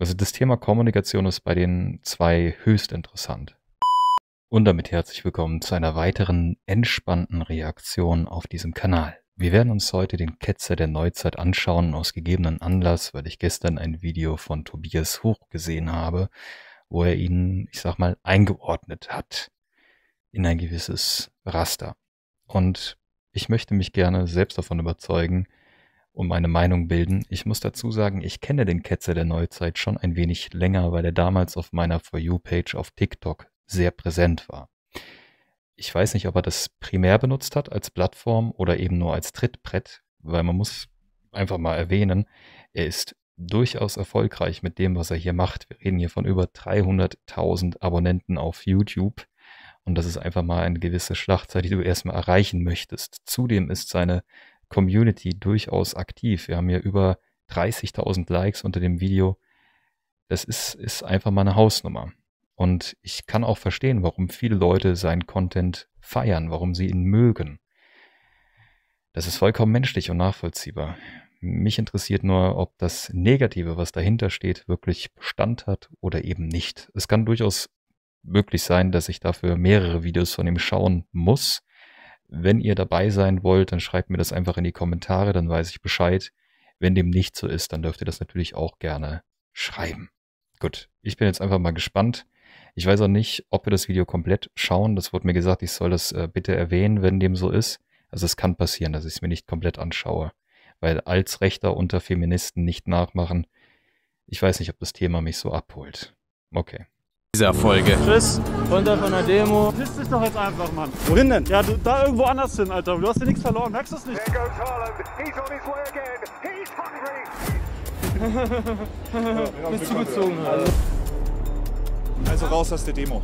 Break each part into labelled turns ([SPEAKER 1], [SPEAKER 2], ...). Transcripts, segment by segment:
[SPEAKER 1] Also das Thema Kommunikation ist bei den zwei höchst interessant. Und damit herzlich willkommen zu einer weiteren entspannten Reaktion auf diesem Kanal. Wir werden uns heute den Ketzer der Neuzeit anschauen, aus gegebenen Anlass, weil ich gestern ein Video von Tobias Hoch gesehen habe, wo er ihn, ich sag mal, eingeordnet hat in ein gewisses Raster. Und ich möchte mich gerne selbst davon überzeugen, um eine Meinung bilden. Ich muss dazu sagen, ich kenne den Ketzer der Neuzeit schon ein wenig länger, weil er damals auf meiner For You-Page auf TikTok sehr präsent war. Ich weiß nicht, ob er das primär benutzt hat als Plattform oder eben nur als Trittbrett, weil man muss einfach mal erwähnen, er ist durchaus erfolgreich mit dem, was er hier macht. Wir reden hier von über 300.000 Abonnenten auf YouTube. Und das ist einfach mal eine gewisse Schlachtzeit, die du erstmal erreichen möchtest. Zudem ist seine Community durchaus aktiv. Wir haben ja über 30.000 Likes unter dem Video. Das ist, ist einfach mal eine Hausnummer. Und ich kann auch verstehen, warum viele Leute seinen Content feiern, warum sie ihn mögen. Das ist vollkommen menschlich und nachvollziehbar. Mich interessiert nur, ob das Negative, was dahinter steht, wirklich Bestand hat oder eben nicht. Es kann durchaus möglich sein, dass ich dafür mehrere Videos von ihm schauen muss, wenn ihr dabei sein wollt, dann schreibt mir das einfach in die Kommentare, dann weiß ich Bescheid. Wenn dem nicht so ist, dann dürft ihr das natürlich auch gerne schreiben. Gut, ich bin jetzt einfach mal gespannt. Ich weiß auch nicht, ob wir das Video komplett schauen. Das wurde mir gesagt, ich soll das äh, bitte erwähnen, wenn dem so ist. Also es kann passieren, dass ich es mir nicht komplett anschaue. Weil als Rechter unter Feministen nicht nachmachen, ich weiß nicht, ob das Thema mich so abholt. Okay dieser Folge.
[SPEAKER 2] Chris, runter von der Demo. Piss dich doch jetzt einfach, Mann. Wohin denn? Ja, du, da irgendwo anders hin, Alter. Du hast dir nichts verloren, merkst du es nicht?
[SPEAKER 1] Bist zugezogen, Alter. Also raus aus der Demo.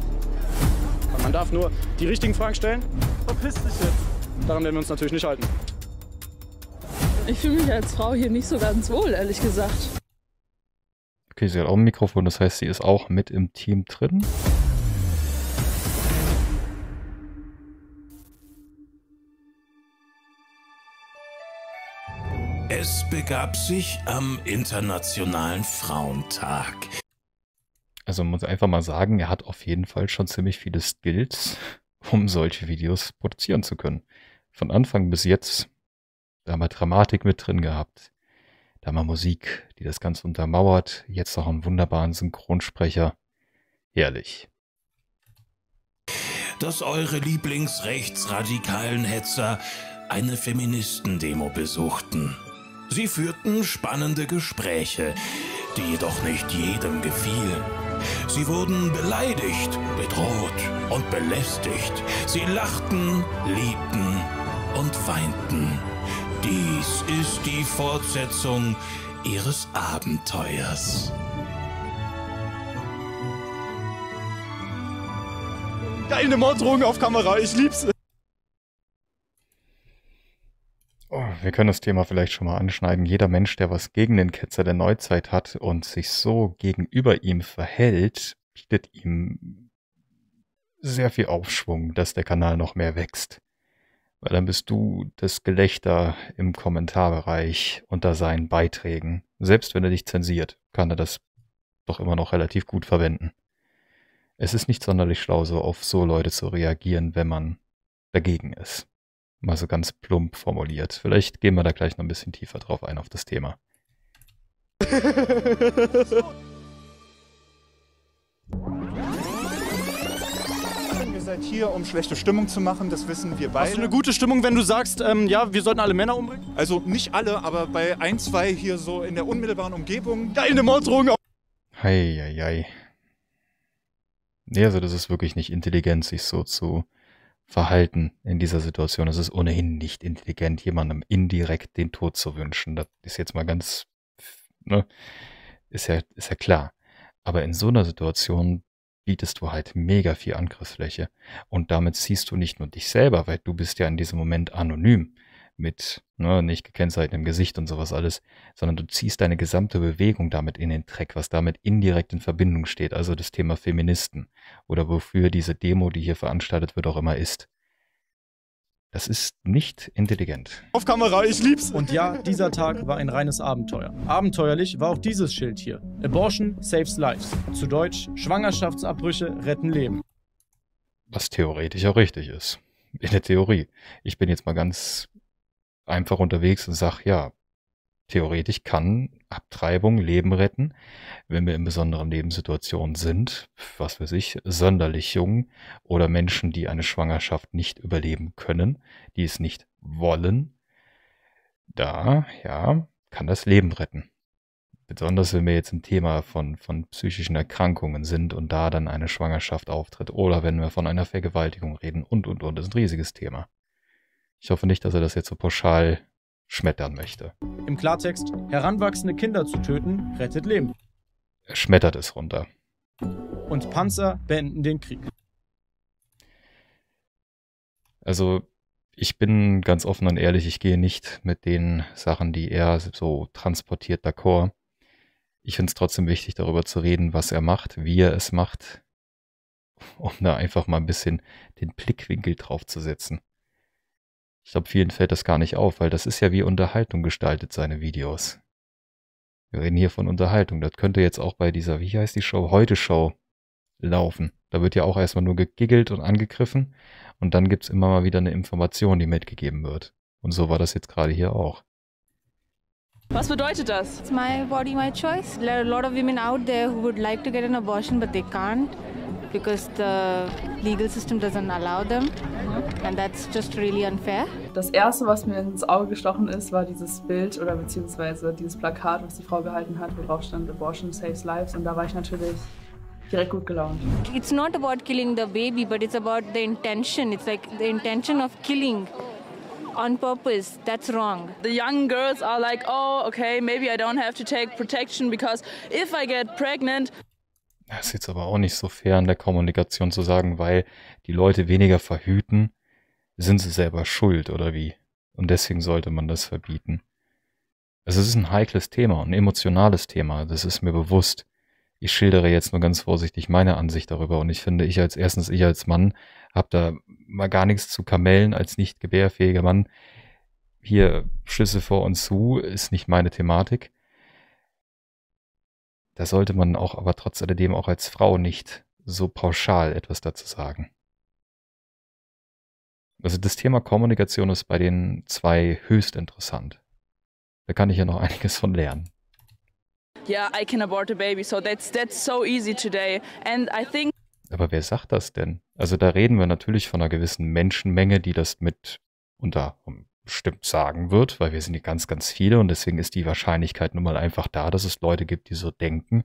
[SPEAKER 1] Man
[SPEAKER 2] darf nur die richtigen Fragen stellen. Verpiss dich jetzt. Daran werden wir uns natürlich nicht halten. Ich fühle mich als Frau hier nicht so ganz wohl, ehrlich gesagt.
[SPEAKER 1] Okay, sie hat auch ein Mikrofon, das heißt, sie ist auch mit im Team drin. Es begab sich am Internationalen Frauentag. Also man muss einfach mal sagen, er hat auf jeden Fall schon ziemlich viele Skills, um solche Videos produzieren zu können. Von Anfang bis jetzt, da haben wir Dramatik mit drin gehabt. Da haben Musik, die das Ganze untermauert. Jetzt noch einen wunderbaren Synchronsprecher. Herrlich. Dass eure Lieblingsrechtsradikalen Hetzer eine Feministendemo besuchten. Sie führten spannende Gespräche, die jedoch nicht jedem gefielen. Sie wurden beleidigt, bedroht und belästigt. Sie lachten, liebten und weinten. Dies ist die Fortsetzung ihres Abenteuers. Geile
[SPEAKER 2] Morddrohung auf Kamera, ich lieb's.
[SPEAKER 1] Oh, wir können das Thema vielleicht schon mal anschneiden. Jeder Mensch, der was gegen den Ketzer der Neuzeit hat und sich so gegenüber ihm verhält, bietet ihm sehr viel Aufschwung, dass der Kanal noch mehr wächst weil dann bist du das Gelächter im Kommentarbereich unter seinen Beiträgen. Selbst wenn er dich zensiert, kann er das doch immer noch relativ gut verwenden. Es ist nicht sonderlich schlau, so auf so Leute zu reagieren, wenn man dagegen ist. Mal so ganz plump formuliert. Vielleicht gehen wir da gleich noch ein bisschen tiefer drauf ein auf das Thema. seid hier, um schlechte Stimmung zu machen, das wissen wir beide. Hast du eine gute
[SPEAKER 2] Stimmung, wenn du sagst, ähm, ja, wir sollten alle Männer
[SPEAKER 1] umbringen? Also nicht alle, aber bei ein, zwei hier so in der unmittelbaren Umgebung. Ja, Morddrohung. Hei, hei, hei. Nee, also das ist wirklich nicht intelligent, sich so zu verhalten in dieser Situation. Es ist ohnehin nicht intelligent, jemandem indirekt den Tod zu wünschen. Das ist jetzt mal ganz, ne, ist ja, ist ja klar. Aber in so einer Situation bietest du halt mega viel Angriffsfläche. Und damit ziehst du nicht nur dich selber, weil du bist ja in diesem Moment anonym mit ne, nicht gekennzeichnetem Gesicht und sowas alles, sondern du ziehst deine gesamte Bewegung damit in den Dreck, was damit indirekt in Verbindung steht, also das Thema Feministen oder wofür diese Demo, die hier veranstaltet wird, auch immer ist. Das ist nicht intelligent.
[SPEAKER 2] Auf Kamera, ich lieb's. Und ja, dieser Tag war ein reines Abenteuer. Abenteuerlich war auch dieses Schild hier. Abortion saves lives. Zu Deutsch, Schwangerschaftsabbrüche retten Leben.
[SPEAKER 1] Was theoretisch auch richtig ist. In der Theorie. Ich bin jetzt mal ganz einfach unterwegs und sag, ja, theoretisch kann Abtreibung Leben retten, wenn wir in besonderen Lebenssituationen sind, was weiß ich, sonderlich jung oder Menschen, die eine Schwangerschaft nicht überleben können, die es nicht wollen. Da, ja, kann das Leben retten. Besonders wenn wir jetzt im Thema von, von psychischen Erkrankungen sind und da dann eine Schwangerschaft auftritt oder wenn wir von einer Vergewaltigung reden und, und, und. Das ist ein riesiges Thema. Ich hoffe nicht, dass er das jetzt so pauschal schmettern
[SPEAKER 2] möchte. Im Klartext, heranwachsende Kinder zu töten, rettet Leben.
[SPEAKER 1] Er schmettert es runter.
[SPEAKER 2] Und Panzer beenden den Krieg.
[SPEAKER 1] Also, ich bin ganz offen und ehrlich, ich gehe nicht mit den Sachen, die er so transportiert, d'accord. Ich finde es trotzdem wichtig, darüber zu reden, was er macht, wie er es macht, um da einfach mal ein bisschen den Blickwinkel drauf zu setzen. Ich glaube, vielen fällt das gar nicht auf, weil das ist ja wie Unterhaltung gestaltet, seine Videos. Wir reden hier von Unterhaltung. Das könnte jetzt auch bei dieser, wie heißt die Show? Heute Show laufen. Da wird ja auch erstmal nur gegiggelt und angegriffen. Und dann gibt es immer mal wieder eine Information, die mitgegeben wird. Und so war das jetzt gerade hier auch.
[SPEAKER 2] Was bedeutet das? It's my body, my choice. There are a lot of women out there who would like to get an abortion, but they can't because the legal system doesn't allow them. Mhm. And that's just really unfair. Das erste, was mir ins Auge gestochen ist, war dieses Bild oder beziehungsweise dieses Plakat, was die Frau gehalten hat, wo drauf stand Abortion saves lives. Und da war ich natürlich direkt gut gelaunt. It's not about killing the baby, but it's about the intention. It's like the intention of killing on purpose. That's wrong. The young girls are like, oh, okay, maybe I don't have to take protection because if I get pregnant.
[SPEAKER 1] Das ist jetzt aber auch nicht so fair in der Kommunikation zu sagen, weil die Leute weniger verhüten sind sie selber schuld oder wie? Und deswegen sollte man das verbieten. Also es ist ein heikles Thema ein emotionales Thema, das ist mir bewusst. Ich schildere jetzt nur ganz vorsichtig meine Ansicht darüber und ich finde, ich als erstens, ich als Mann, habe da mal gar nichts zu kamellen als nicht gebärfähiger Mann. Hier Schüsse vor und zu ist nicht meine Thematik. Da sollte man auch aber trotz alledem auch als Frau nicht so pauschal etwas dazu sagen. Also das Thema Kommunikation ist bei den zwei höchst interessant. Da kann ich ja noch einiges von lernen.
[SPEAKER 2] Yeah, I can abort a baby, so that's that's so easy today. And I think
[SPEAKER 1] Aber wer sagt das denn? Also da reden wir natürlich von einer gewissen Menschenmenge, die das mit unter bestimmt sagen wird, weil wir sind ja ganz, ganz viele und deswegen ist die Wahrscheinlichkeit nun mal einfach da, dass es Leute gibt, die so denken.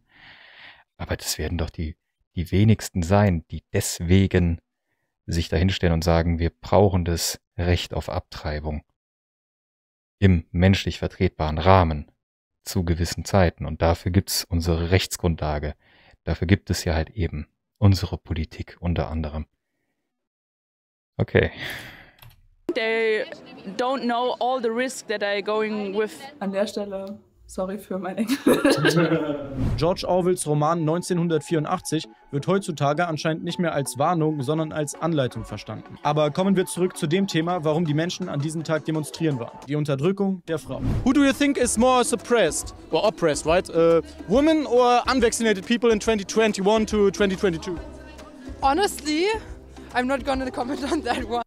[SPEAKER 1] Aber das werden doch die, die wenigsten sein, die deswegen sich dahinstellen und sagen, wir brauchen das Recht auf Abtreibung im menschlich vertretbaren Rahmen zu gewissen Zeiten. Und dafür gibt es unsere Rechtsgrundlage. Dafür gibt es ja halt eben unsere Politik unter anderem.
[SPEAKER 2] Okay. They don't know all the risk that I going with. An der Stelle Sorry für mein Englisch. George Orwells Roman 1984 wird heutzutage anscheinend nicht mehr als Warnung, sondern als Anleitung verstanden. Aber kommen wir zurück zu dem Thema, warum die Menschen an diesem Tag demonstrieren waren. Die Unterdrückung der Frau. Who do you think is more suppressed? Or oppressed, right? Uh, women or unvaccinated people in 2021 to 2022? Honestly, I'm not gonna comment on that one.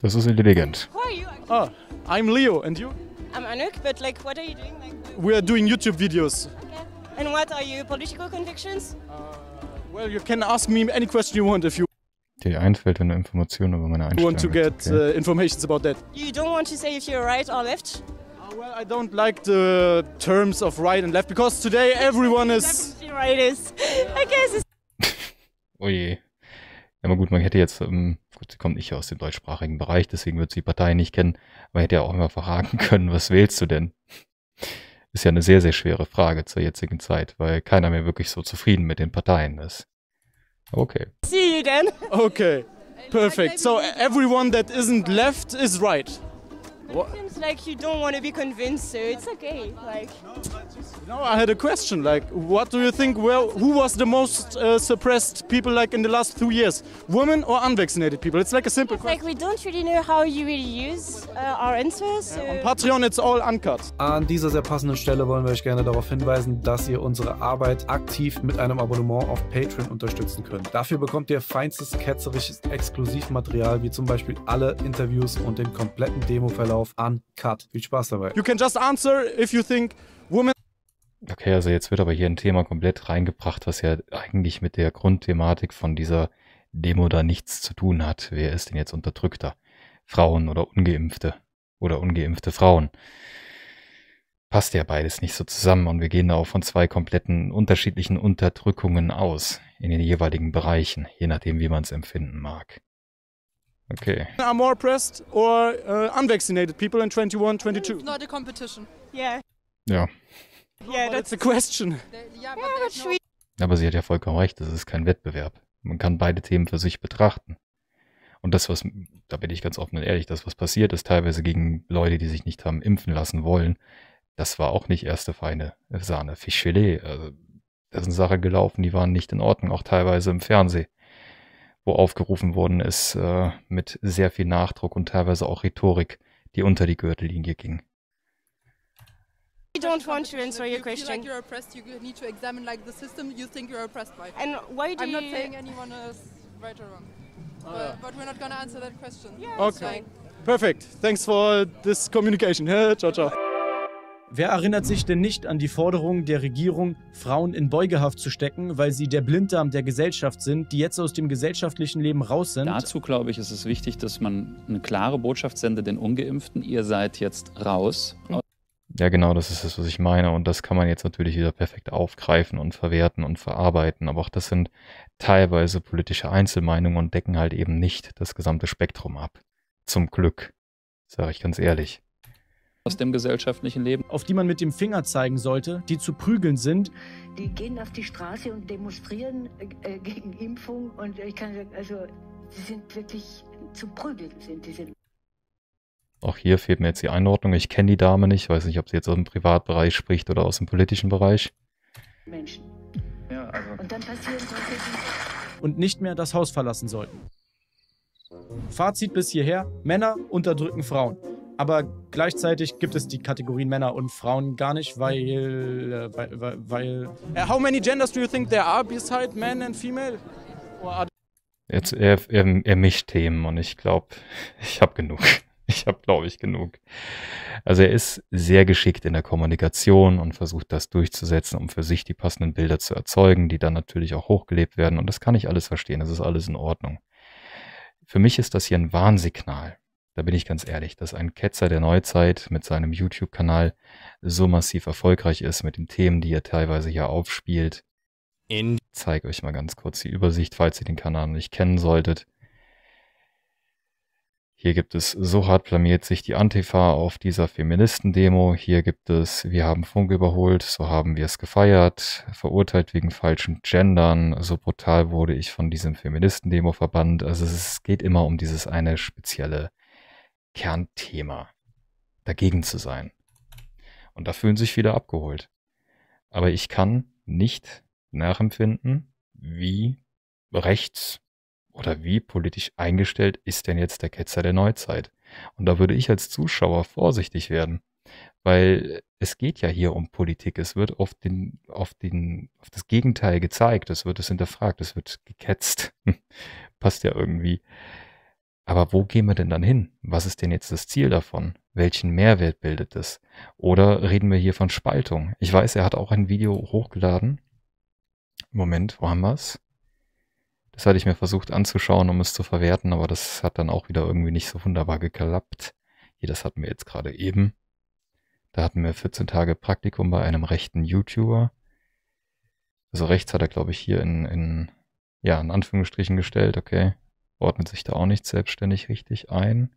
[SPEAKER 1] Das ist intelligent. Who are
[SPEAKER 2] you? Oh, I'm Leo and you? I'm Anuk, but like, what are you doing? Like, we are doing YouTube videos. Okay. And what are your political convictions? Uh, well, you can ask me any question you want if you.
[SPEAKER 1] Die einfällt eine Information über meine Einstellung. Want to get okay. uh, informations about that?
[SPEAKER 2] You don't want to say if you're right or left. Uh, well, I don't like the terms of right and left because today everyone is. Right is. I guess.
[SPEAKER 1] oh yeah. aber gut, man hätte jetzt, ähm, gut, sie kommt nicht aus dem deutschsprachigen Bereich, deswegen wird sie die Partei nicht kennen. Man hätte ja auch immer fragen können, was wählst du denn? Ist ja eine sehr, sehr schwere Frage zur jetzigen Zeit, weil keiner mehr wirklich so zufrieden mit den Parteien ist. Okay.
[SPEAKER 2] See you then. Okay. Perfect. So everyone that isn't left is right. What? It seems like you don't want to be convinced, so it's okay. Like. No, I had a question. Like, what do you think? Well, who was the most uh, suppressed people like in the last two years? Women or unvaccinated people? It's like a simple. It's question. like we don't really know how you really use uh, our answers. So. Yeah, on Patreon, it's all uncut. An dieser sehr passenden Stelle wollen wir euch gerne darauf hinweisen, dass ihr unsere Arbeit aktiv mit einem Abonnement auf Patreon unterstützen könnt. Dafür bekommt ihr feinstes ketzerisches Exklusivmaterial wie zum Beispiel alle Interviews und den kompletten Demo-Verlauf auf Uncut.
[SPEAKER 1] Viel Spaß dabei.
[SPEAKER 2] You can just answer if you think women.
[SPEAKER 1] Okay, also jetzt wird aber hier ein Thema komplett reingebracht, was ja eigentlich mit der Grundthematik von dieser Demo da nichts zu tun hat. Wer ist denn jetzt Unterdrückter? Frauen oder Ungeimpfte? Oder ungeimpfte Frauen? Passt ja beides nicht so zusammen und wir gehen da auch von zwei kompletten unterschiedlichen Unterdrückungen aus in den jeweiligen Bereichen, je nachdem, wie man es empfinden mag. Okay.
[SPEAKER 2] Are more oppressed or uh, unvaccinated people in 21, 22? It's not a competition. Yeah. Ja. Yeah, that's a question.
[SPEAKER 1] Aber sie hat ja vollkommen recht, das ist kein Wettbewerb. Man kann beide Themen für sich betrachten. Und das, was, da bin ich ganz offen und ehrlich, das, was passiert ist, teilweise gegen Leute, die sich nicht haben impfen lassen wollen, das war auch nicht erste feine Sahne. Fischfilet, also, das ist eine gelaufen, die waren nicht in Ordnung, auch teilweise im Fernsehen wo aufgerufen worden ist, äh, mit sehr viel Nachdruck und teilweise auch Rhetorik, die unter die Gürtellinie ging. I don't want to answer your question. Like
[SPEAKER 2] you're oppressed, you need to examine like the system you think you're oppressed by. And why do I'm not saying anyone is right or wrong. Oh, but, yeah. but we're not gonna answer that question. Yeah, okay. Perfect. Thanks for this communication. ciao, ciao. Wer erinnert sich denn nicht an die Forderung der Regierung, Frauen in Beugehaft zu stecken, weil sie der Blinddarm der Gesellschaft sind, die jetzt aus dem gesellschaftlichen Leben raus
[SPEAKER 1] sind? Dazu glaube ich, ist es wichtig, dass man eine klare Botschaft sendet den Ungeimpften, ihr seid jetzt raus. Ja, genau, das ist das, was ich meine. Und das kann man jetzt natürlich wieder perfekt aufgreifen und verwerten und verarbeiten. Aber auch das sind teilweise politische Einzelmeinungen und decken halt eben nicht das gesamte Spektrum ab. Zum Glück, sage ich ganz ehrlich
[SPEAKER 2] aus dem gesellschaftlichen Leben. Auf die man mit dem Finger zeigen sollte, die zu prügeln sind. Die gehen auf die Straße und demonstrieren äh, äh gegen Impfung und ich kann sagen, also die sind wirklich zu prügeln sind diese.
[SPEAKER 1] Auch hier fehlt mir jetzt die Einordnung. Ich kenne die Dame nicht, Ich weiß nicht, ob sie jetzt aus dem Privatbereich spricht oder aus dem politischen Bereich.
[SPEAKER 2] Menschen. Ja, also. Und dann passieren solche Und nicht mehr das Haus verlassen sollten. Fazit bis hierher: Männer unterdrücken Frauen. Aber gleichzeitig gibt es die Kategorien Männer und Frauen gar nicht, weil. Äh, weil, weil uh, how many genders do you think there are beside men and female?
[SPEAKER 1] Jetzt, er, er, er mischt Themen und ich glaube, ich habe genug. Ich habe, glaube ich, genug. Also er ist sehr geschickt in der Kommunikation und versucht das durchzusetzen, um für sich die passenden Bilder zu erzeugen, die dann natürlich auch hochgelebt werden. Und das kann ich alles verstehen. Das ist alles in Ordnung. Für mich ist das hier ein Warnsignal. Da bin ich ganz ehrlich, dass ein Ketzer der Neuzeit mit seinem YouTube-Kanal so massiv erfolgreich ist mit den Themen, die er teilweise hier aufspielt. In ich zeige euch mal ganz kurz die Übersicht, falls ihr den Kanal nicht kennen solltet. Hier gibt es So hart blamiert sich die Antifa auf dieser Feministendemo. Hier gibt es Wir haben Funk überholt, so haben wir es gefeiert, verurteilt wegen falschen Gendern, so brutal wurde ich von diesem Feministendemo verbannt. Also es geht immer um dieses eine spezielle Kernthema, dagegen zu sein. Und da fühlen sich viele abgeholt. Aber ich kann nicht nachempfinden, wie rechts oder wie politisch eingestellt ist denn jetzt der Ketzer der Neuzeit. Und da würde ich als Zuschauer vorsichtig werden, weil es geht ja hier um Politik. Es wird auf, den, auf, den, auf das Gegenteil gezeigt, es wird es hinterfragt, es wird geketzt. Passt ja irgendwie. Aber wo gehen wir denn dann hin? Was ist denn jetzt das Ziel davon? Welchen Mehrwert bildet es? Oder reden wir hier von Spaltung? Ich weiß, er hat auch ein Video hochgeladen. Moment, wo haben wir es? Das hatte ich mir versucht anzuschauen, um es zu verwerten, aber das hat dann auch wieder irgendwie nicht so wunderbar geklappt. Hier, das hatten wir jetzt gerade eben. Da hatten wir 14 Tage Praktikum bei einem rechten YouTuber. Also rechts hat er, glaube ich, hier in, in, ja, in Anführungsstrichen gestellt, okay ordnet sich da auch nicht selbstständig richtig ein.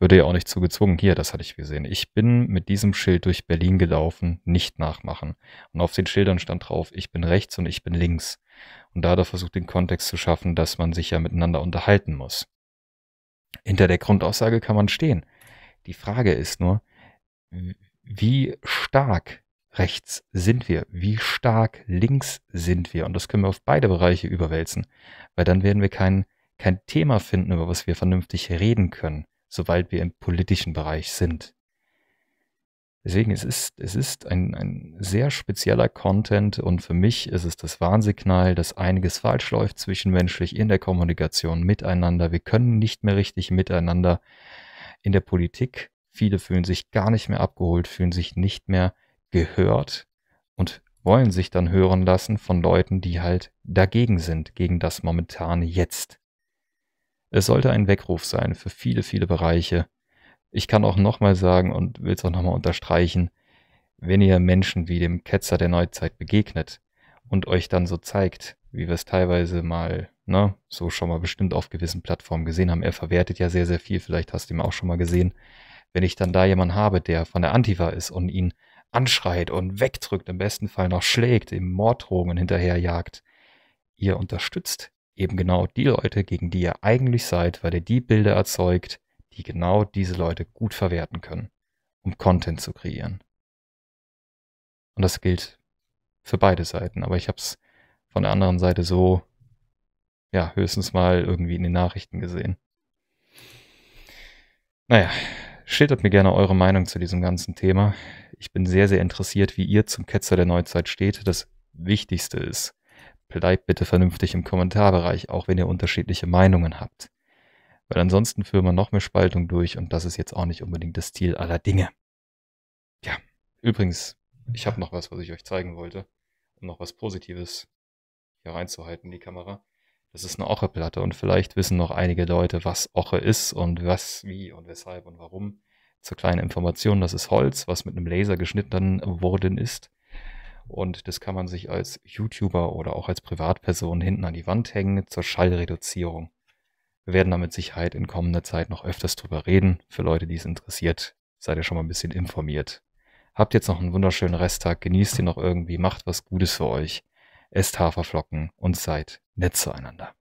[SPEAKER 1] Würde ja auch nicht zugezwungen. Hier, das hatte ich gesehen. Ich bin mit diesem Schild durch Berlin gelaufen, nicht nachmachen. Und auf den Schildern stand drauf, ich bin rechts und ich bin links. Und da hat er versucht, den Kontext zu schaffen, dass man sich ja miteinander unterhalten muss. Hinter der Grundaussage kann man stehen. Die Frage ist nur, wie stark rechts sind wir, wie stark links sind wir. Und das können wir auf beide Bereiche überwälzen, weil dann werden wir keinen kein Thema finden, über was wir vernünftig reden können, sobald wir im politischen Bereich sind. Deswegen, es ist, es ist ein, ein sehr spezieller Content und für mich ist es das Warnsignal, dass einiges falsch läuft zwischenmenschlich in der Kommunikation miteinander. Wir können nicht mehr richtig miteinander in der Politik. Viele fühlen sich gar nicht mehr abgeholt, fühlen sich nicht mehr gehört und wollen sich dann hören lassen von Leuten, die halt dagegen sind, gegen das momentane Jetzt. Es sollte ein Weckruf sein für viele, viele Bereiche. Ich kann auch nochmal sagen und will es auch nochmal unterstreichen, wenn ihr Menschen wie dem Ketzer der Neuzeit begegnet und euch dann so zeigt, wie wir es teilweise mal, ne, so schon mal bestimmt auf gewissen Plattformen gesehen haben, er verwertet ja sehr, sehr viel, vielleicht hast du ihn auch schon mal gesehen. Wenn ich dann da jemanden habe, der von der Antifa ist und ihn anschreit und wegdrückt, im besten Fall noch schlägt, ihm Morddrohungen hinterherjagt, ihr unterstützt eben genau die Leute, gegen die ihr eigentlich seid, weil ihr die Bilder erzeugt, die genau diese Leute gut verwerten können, um Content zu kreieren. Und das gilt für beide Seiten, aber ich habe es von der anderen Seite so, ja, höchstens mal irgendwie in den Nachrichten gesehen. Naja, schildert mir gerne eure Meinung zu diesem ganzen Thema. Ich bin sehr, sehr interessiert, wie ihr zum Ketzer der Neuzeit steht. Das Wichtigste ist, bleibt bitte vernünftig im Kommentarbereich, auch wenn ihr unterschiedliche Meinungen habt. Weil ansonsten führen wir noch mehr Spaltung durch und das ist jetzt auch nicht unbedingt das Ziel aller Dinge. Ja, übrigens, ich habe noch was, was ich euch zeigen wollte, um noch was Positives hier reinzuhalten in die Kamera. Das ist eine Oche-Platte und vielleicht wissen noch einige Leute, was Oche ist und was, wie und weshalb und warum. Zur kleinen Information, das ist Holz, was mit einem Laser geschnitten worden ist und das kann man sich als YouTuber oder auch als Privatperson hinten an die Wand hängen zur Schallreduzierung. Wir werden da mit Sicherheit in kommender Zeit noch öfters drüber reden. Für Leute, die es interessiert, seid ihr schon mal ein bisschen informiert. Habt jetzt noch einen wunderschönen Resttag, genießt ihn noch irgendwie, macht was Gutes für euch, esst Haferflocken und seid nett zueinander.